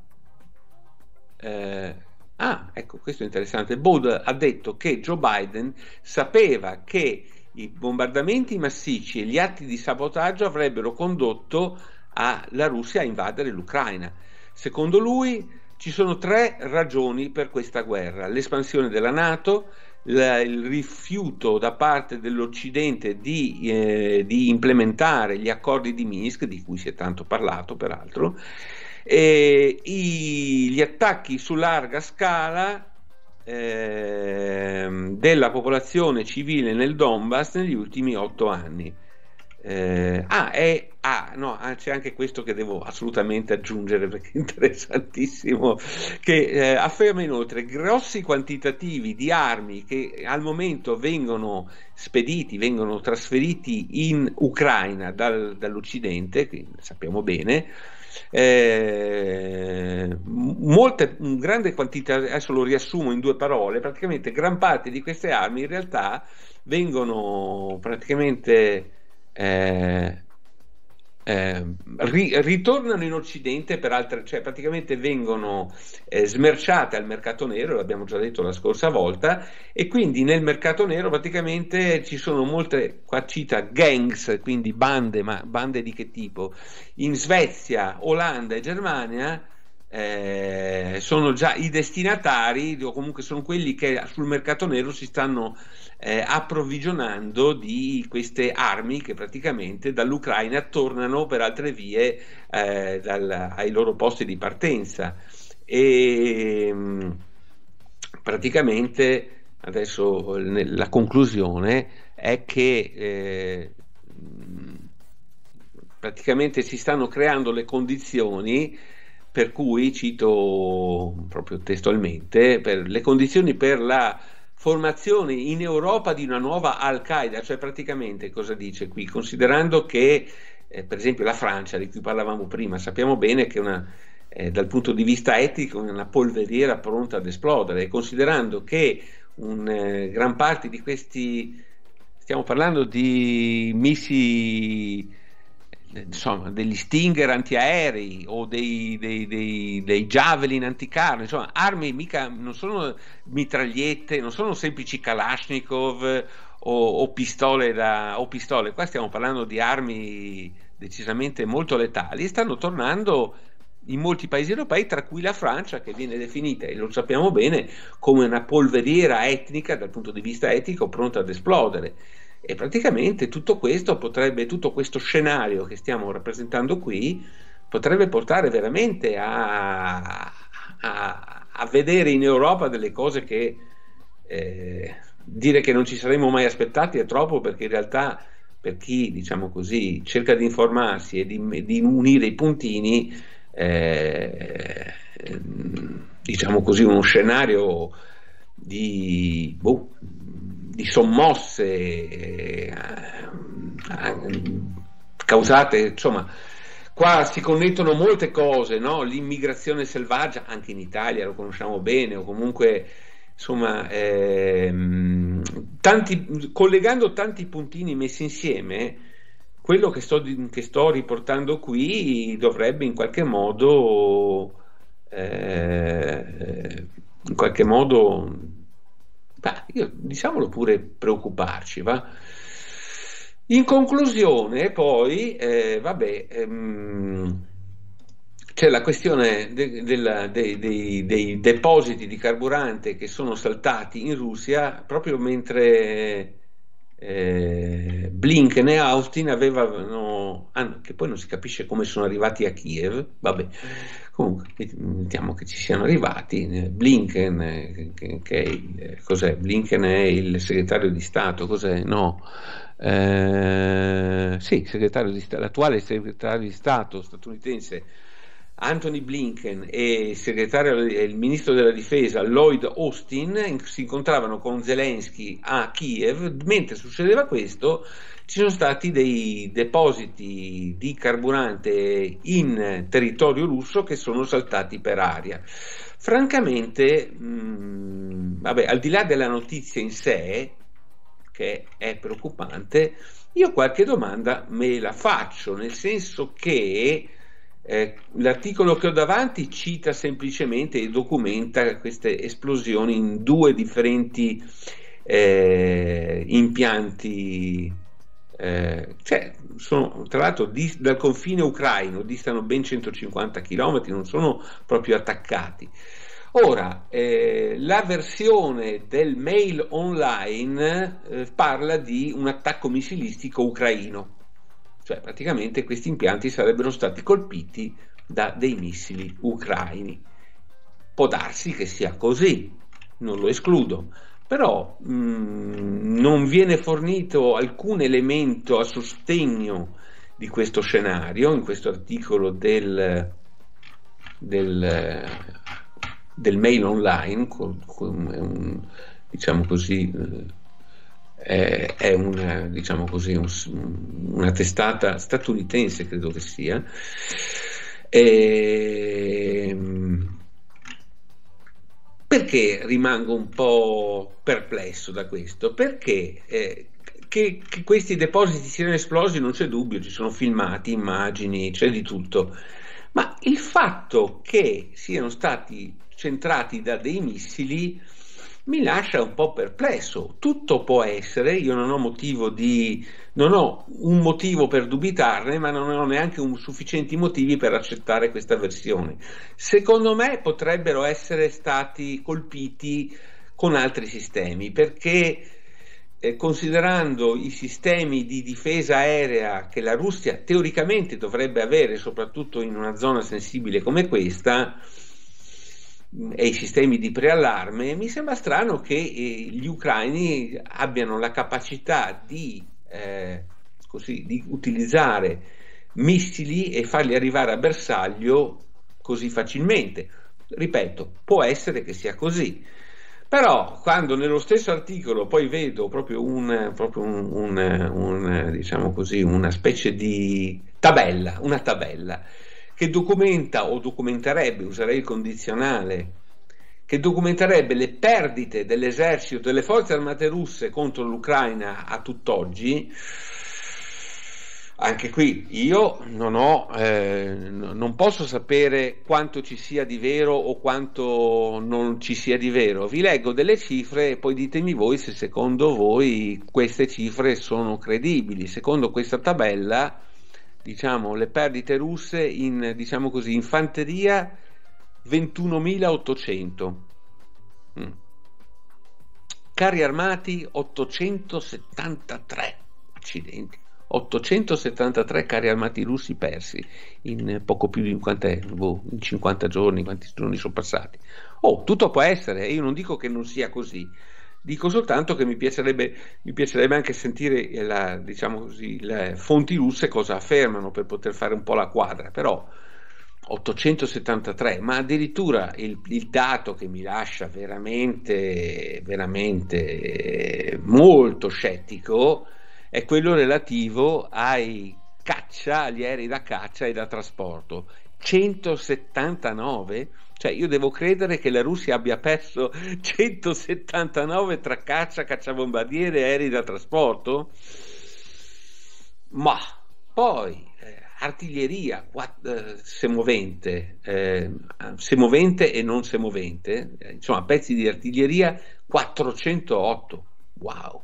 eh, Ah, ecco, questo è interessante. Bode ha detto che Joe Biden sapeva che i bombardamenti massicci e gli atti di sabotaggio avrebbero condotto alla Russia a invadere l'Ucraina. Secondo lui, ci sono tre ragioni per questa guerra, l'espansione della Nato, la, il rifiuto da parte dell'Occidente di, eh, di, implementare gli accordi di Minsk, di cui si è tanto parlato peraltro, e i, gli attacchi su larga scala eh, della popolazione civile nel Donbass negli ultimi otto anni. Eh, ah, è, ah no, ah, c'è anche questo che devo assolutamente aggiungere perché è interessantissimo, che eh, afferma inoltre grossi quantitativi di armi che al momento vengono spediti, vengono trasferiti in Ucraina dal, dall'Occidente, che sappiamo bene, eh, molte, grande quantità, adesso lo riassumo in due parole, praticamente gran parte di queste armi in realtà vengono praticamente eh, eh, ri, ritornano in Occidente per altre, cioè praticamente vengono eh, smerciate al mercato nero, l'abbiamo già detto la scorsa volta, e quindi nel mercato nero praticamente ci sono molte, qua cita gangs, quindi bande, ma bande di che tipo? In Svezia, Olanda e Germania eh, sono già i destinatari o comunque sono quelli che sul mercato nero si stanno eh, approvvigionando di queste armi che praticamente dall'Ucraina tornano per altre vie eh, dal, ai loro posti di partenza e mm, praticamente adesso la conclusione è che eh, mm, praticamente si stanno creando le condizioni per cui, cito proprio testualmente, per le condizioni per la formazione in Europa di una nuova Al-Qaeda, cioè praticamente cosa dice qui? Considerando che eh, per esempio la Francia, di cui parlavamo prima, sappiamo bene che una, eh, dal punto di vista etico è una polveriera pronta ad esplodere, e considerando che un, eh, gran parte di questi, stiamo parlando di missili insomma, degli Stinger antiaerei o dei, dei, dei, dei Javelin anticarro, insomma, armi mica non sono mitragliette, non sono semplici Kalashnikov eh, o, o, pistole, da, o pistole, qua stiamo parlando di armi decisamente molto letali, stanno tornando in molti paesi europei, tra cui la Francia, che viene definita, e lo sappiamo bene, come una polveriera etnica dal punto di vista etico pronta ad esplodere. E praticamente tutto questo potrebbe, tutto questo scenario che stiamo rappresentando qui, potrebbe portare veramente a, a, a vedere in Europa delle cose che eh, dire che non ci saremmo mai aspettati è troppo perché in realtà per chi diciamo così cerca di informarsi e di, di unire i puntini eh, diciamo così uno scenario di boh, di sommosse eh, eh, causate, insomma, qua si connettono molte cose, no? l'immigrazione selvaggia, anche in Italia lo conosciamo bene, o comunque insomma, ehm, tanti, collegando tanti puntini messi insieme, quello che sto, che sto riportando qui dovrebbe in qualche modo, eh, in qualche modo beh, diciamolo pure preoccuparci, va? In conclusione, poi, eh, vabbè, ehm, c'è la questione dei de, de, de, depositi di carburante che sono saltati in Russia proprio mentre eh, Blinken e Austin avevano, ah, che poi non si capisce come sono arrivati a Kiev, vabbè, Comunque, mettiamo che ci siano arrivati. Eh, Blinken, eh, che, che è, il, eh, cos'è? Blinken è il segretario di Stato, cos'è? No. Eh, sì, segretario di, l'attuale segretario di Stato statunitense Anthony Blinken e il segretario il ministro della difesa Lloyd Austin si incontravano con Zelensky a Kiev, mentre succedeva questo ci sono stati dei depositi di carburante in territorio russo che sono saltati per aria. Francamente, mh, mm, vabbè, al di là della notizia in sé, che è preoccupante, io qualche domanda me la faccio, nel senso che eh, l'articolo che ho davanti cita semplicemente e documenta queste esplosioni in due differenti eh, impianti, eh, cioè sono, tra l'altro di, dal confine ucraino, distano ben 150 km, non sono proprio attaccati. Ora, eh, la versione del mail online eh, parla di un attacco missilistico ucraino cioè praticamente questi impianti sarebbero stati colpiti da dei missili ucraini. Può darsi che sia così, non lo escludo, però mh, mm, non viene fornito alcun elemento a sostegno di questo scenario in questo articolo del, del, del mail online, con, con, diciamo così eh, eh, è una, diciamo così, un, una testata statunitense, credo che sia. E, ehm, perché rimango un po' perplesso da questo? Perché eh, che, che, questi depositi siano esplosi non c'è dubbio, ci sono filmati, immagini, c'è di tutto, ma il fatto che siano stati centrati da dei missili mi lascia un po' perplesso. Tutto può essere, io non ho motivo di non ho un motivo per dubitarne, ma non ho neanche sufficienti motivi per accettare questa versione. Secondo me potrebbero essere stati colpiti con altri sistemi, perché eh, considerando i sistemi di difesa aerea che la Russia teoricamente dovrebbe avere, soprattutto in una zona sensibile come questa, e i sistemi di preallarme, mi sembra strano che eh, gli ucraini abbiano la capacità di, eh, così, di utilizzare missili e farli arrivare a bersaglio così facilmente. Ripeto, può essere che sia così. Però quando nello stesso articolo poi vedo proprio, un, proprio un, un, un diciamo così, una specie di tabella, una tabella che documenta o documenterebbe, userei il condizionale, che documenterebbe le perdite dell'esercito, delle forze armate russe contro l'Ucraina a tutt'oggi, anche qui io non, ho, eh, non posso sapere quanto ci sia di vero o quanto non ci sia di vero. Vi leggo delle cifre e poi ditemi voi se secondo voi queste cifre sono credibili. Secondo questa tabella diciamo, le perdite russe in diciamo così, infanteria 21.800, mm. carri armati 873, accidenti. 873 carri armati russi persi in poco più di 50, boh, 50 giorni, quanti giorni sono passati. Oh, tutto può essere, eh, io non dico che non sia così, Dico soltanto che mi piacerebbe, mi piacerebbe anche sentire eh, la, diciamo così, le fonti russe cosa affermano per poter fare un po' la quadra, però 873, ma addirittura il, il dato che mi lascia veramente, veramente eh, molto scettico è quello relativo ai caccia, agli aerei da caccia e da trasporto. 179? Cioè io devo credere che la Russia abbia perso 179 tra caccia, cacciabombardiere e aerei da trasporto? Ma poi eh, artiglieria quatt- semovente, eh, semovente eh, e non semovente, eh, insomma pezzi di artiglieria 408. Wow.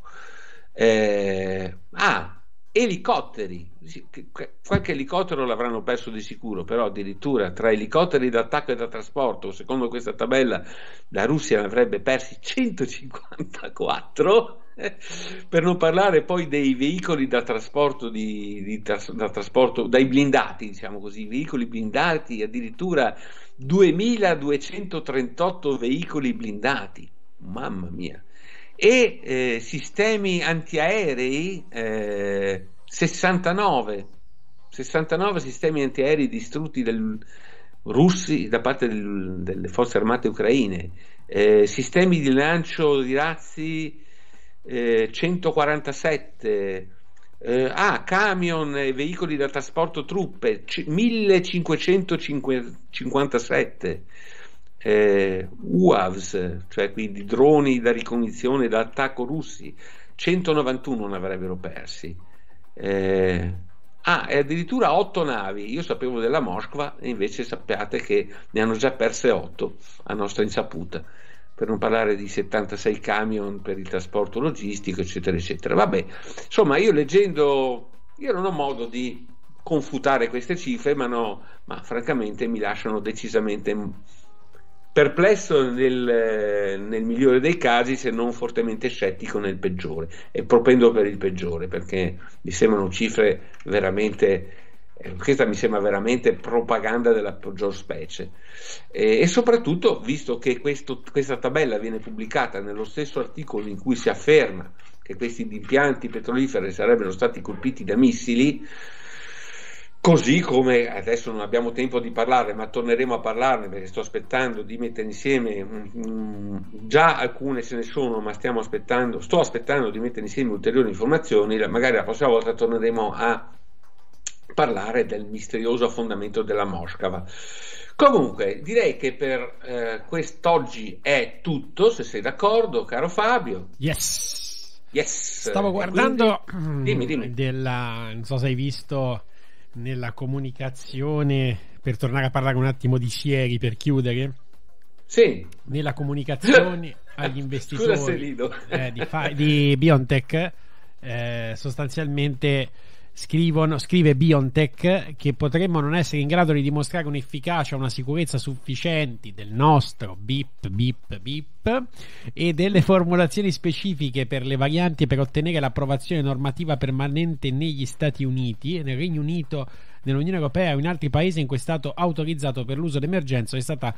Eh, ah, elicotteri, qualche elicottero l'avranno perso di sicuro, però addirittura tra elicotteri d'attacco e da trasporto, secondo questa tabella, la Russia ne avrebbe persi 154, eh, per non parlare poi dei veicoli da trasporto, di, di, da trasporto dai blindati, diciamo così, veicoli blindati, addirittura 2238 veicoli blindati, mamma mia e eh, sistemi antiaerei eh, 69 69 sistemi antiaerei distrutti del, russi da parte del, delle forze armate ucraine eh, sistemi di lancio di razzi 147 eh, eh, ah, camion e veicoli da trasporto truppe c- 1557 eh, UAVs, cioè quindi droni da ricognizione da attacco russi, 191 ne avrebbero persi. Eh, ah, e addirittura 8 navi. Io sapevo della Mosca, e invece sappiate che ne hanno già perse 8 a nostra insaputa. Per non parlare di 76 camion per il trasporto logistico, eccetera, eccetera. Vabbè, insomma, io leggendo, io non ho modo di confutare queste cifre, ma, no, ma francamente mi lasciano decisamente perplesso nel, nel, migliore dei casi, se non fortemente scettico nel peggiore, e propendo per il peggiore, perché mi sembrano cifre veramente, eh, questa mi sembra veramente propaganda della peggior specie. E, e soprattutto, visto che questo, questa tabella viene pubblicata nello stesso articolo in cui si afferma che questi impianti petroliferi sarebbero stati colpiti da missili, Così come adesso non abbiamo tempo di parlare, ma torneremo a parlarne perché sto aspettando di mettere insieme, mh, già alcune se ne sono, ma stiamo aspettando, sto aspettando di mettere insieme ulteriori informazioni, magari la prossima volta torneremo a parlare del misterioso affondamento della Moscava. Comunque, direi che per eh, quest'oggi è tutto, se sei d'accordo, caro Fabio. Yes. Yes. Stavo guardando Quindi, dimmi, dimmi. Della, non so se hai visto nella comunicazione, per tornare a parlare un attimo di Sieri per chiudere. Sì. Nella comunicazione agli investitori eh, di, di BioNTech, eh, sostanzialmente Scrivono, scrive BioNTech che potremmo non essere in grado di dimostrare un'efficacia, una sicurezza sufficienti del nostro bip bip bip e delle formulazioni specifiche per le varianti per ottenere l'approvazione normativa permanente negli Stati Uniti e nel Regno Unito, nell'Unione Europea o in altri paesi in cui è stato autorizzato per l'uso d'emergenza è stata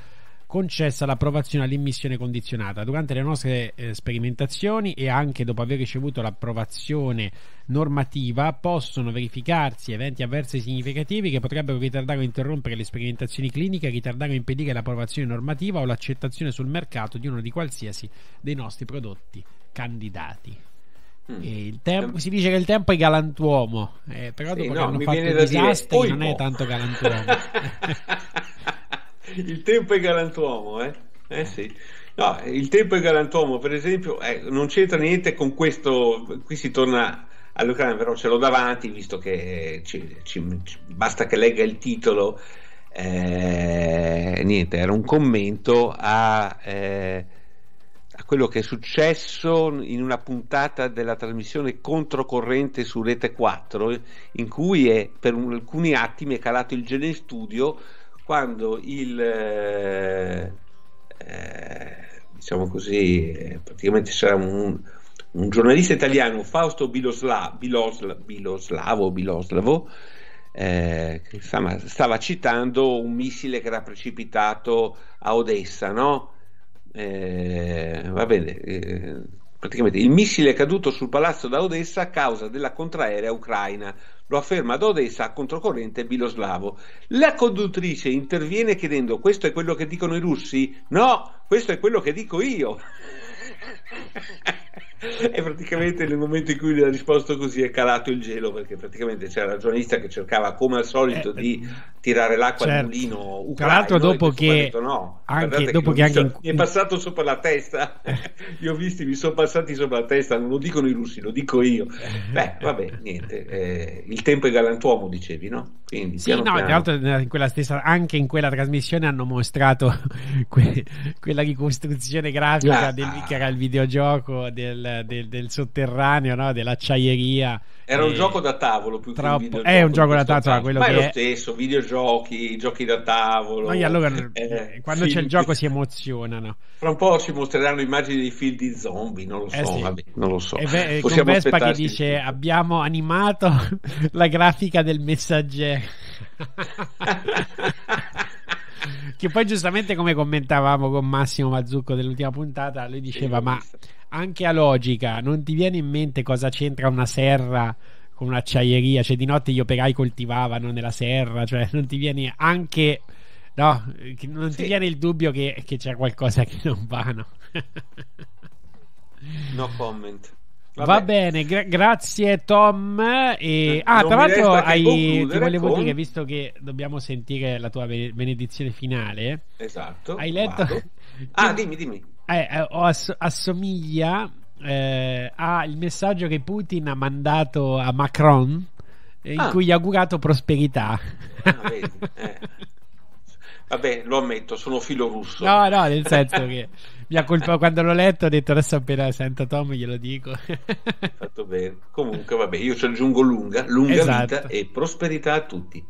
concessa l'approvazione all'immissione condizionata. Durante le nostre eh, sperimentazioni e anche dopo aver ricevuto l'approvazione normativa possono verificarsi eventi avversi significativi che potrebbero ritardare o interrompere le sperimentazioni cliniche, ritardare o impedire l'approvazione normativa o l'accettazione sul mercato di uno di qualsiasi dei nostri prodotti candidati. Mm. Tempo, si dice che il tempo è galantuomo, eh, però sì, dopo no, che hanno fatto i disastri non è tanto galantuomo. il tempo è galantuomo, eh? Eh sì. No, il tempo è galantuomo, per esempio, eh, non c'entra niente con questo, qui si torna all'Ucraina, però ce l'ho davanti, visto che ci, ci, basta che legga il titolo. Eh, niente, era un commento a eh, a quello che è successo in una puntata della trasmissione Controcorrente su Rete 4, in cui è, per un, alcuni attimi è calato il Gene Studio quando il eh, eh diciamo così eh, praticamente sarà un, un giornalista italiano Fausto Bilosla, Bilosla, Biloslavo, Biloslavo eh, stava, stava citando un missile che era precipitato a Odessa no? Eh, va bene eh, praticamente il missile è caduto sul palazzo da Odessa a causa della contraerea ucraina. Lo afferma ad Odessa a controcorrente biloslavo. La conduttrice interviene chiedendo: Questo è quello che dicono i russi? No, questo è quello che dico io. e praticamente nel momento in cui lui ha risposto così è calato il gelo perché praticamente c'era la giornalista che cercava come al solito eh, di eh, tirare l'acqua certo. al mulino ucraino tra l'altro dopo che detto, no, anche, dopo che, che anche... Visto, mi è passato sopra la testa li eh. ho visti mi sono passati sopra la testa non lo dicono i russi lo dico io eh. beh vabbè niente eh, il tempo è galantuomo dicevi no? Quindi, sì piano, no piano... tra l'altro in quella stessa, anche in quella trasmissione hanno mostrato que- quella ricostruzione grafica ah, del, che era il videogioco del del, del, sotterraneo, no? dell'acciaieria. Era un gioco da tavolo più troppo... che È un gioco da tavolo, quello ma che è lo è... stesso, videogiochi, giochi da tavolo. Noi allora eh, eh, quando film... c'è il gioco si emozionano. Tra un po' ci mostreranno immagini di film di zombie, non lo eh so, eh sì. vabbè, non lo so. E ve- con Vespa che dice "Abbiamo animato la grafica del messaggero". che poi giustamente come commentavamo con Massimo Mazzucco dell'ultima puntata lui diceva ma anche a logica, non ti viene in mente cosa c'entra una serra con un'acciaieria? Cioè, di notte gli operai coltivavano nella serra, cioè, non ti viene anche. No, non sì. ti viene il dubbio che, che c'è qualcosa che non va, no? no comment. Vabbè. Va bene, gra- grazie Tom. E... Ah, non tra l'altro hai... ti volevo con... dire, visto che dobbiamo sentire la tua benedizione finale, esatto. Hai letto... ah, dimmi, dimmi eh, eh ass- assomiglia eh, al messaggio che Putin ha mandato a Macron eh, in ah. cui gli ha augurato prosperità. Ah, eh. Vabbè, lo ammetto, sono filo russo. No, no, nel senso che mi ha colpato quando l'ho letto, ho detto adesso appena sento Tom glielo dico. Fatto bene. Comunque, vabbè, io ci aggiungo lunga, lunga esatto. vita e prosperità a tutti.